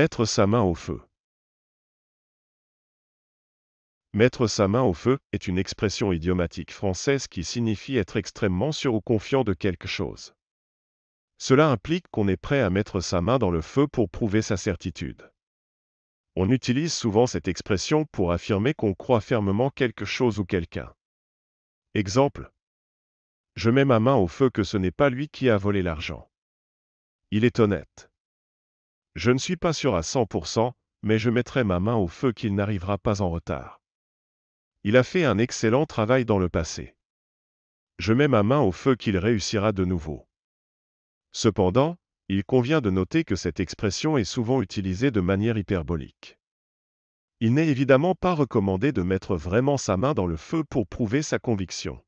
Mettre sa main au feu. Mettre sa main au feu est une expression idiomatique française qui signifie être extrêmement sûr ou confiant de quelque chose. Cela implique qu'on est prêt à mettre sa main dans le feu pour prouver sa certitude. On utilise souvent cette expression pour affirmer qu'on croit fermement quelque chose ou quelqu'un. Exemple. Je mets ma main au feu que ce n'est pas lui qui a volé l'argent. Il est honnête. Je ne suis pas sûr à 100%, mais je mettrai ma main au feu qu'il n'arrivera pas en retard. Il a fait un excellent travail dans le passé. Je mets ma main au feu qu'il réussira de nouveau. Cependant, il convient de noter que cette expression est souvent utilisée de manière hyperbolique. Il n'est évidemment pas recommandé de mettre vraiment sa main dans le feu pour prouver sa conviction.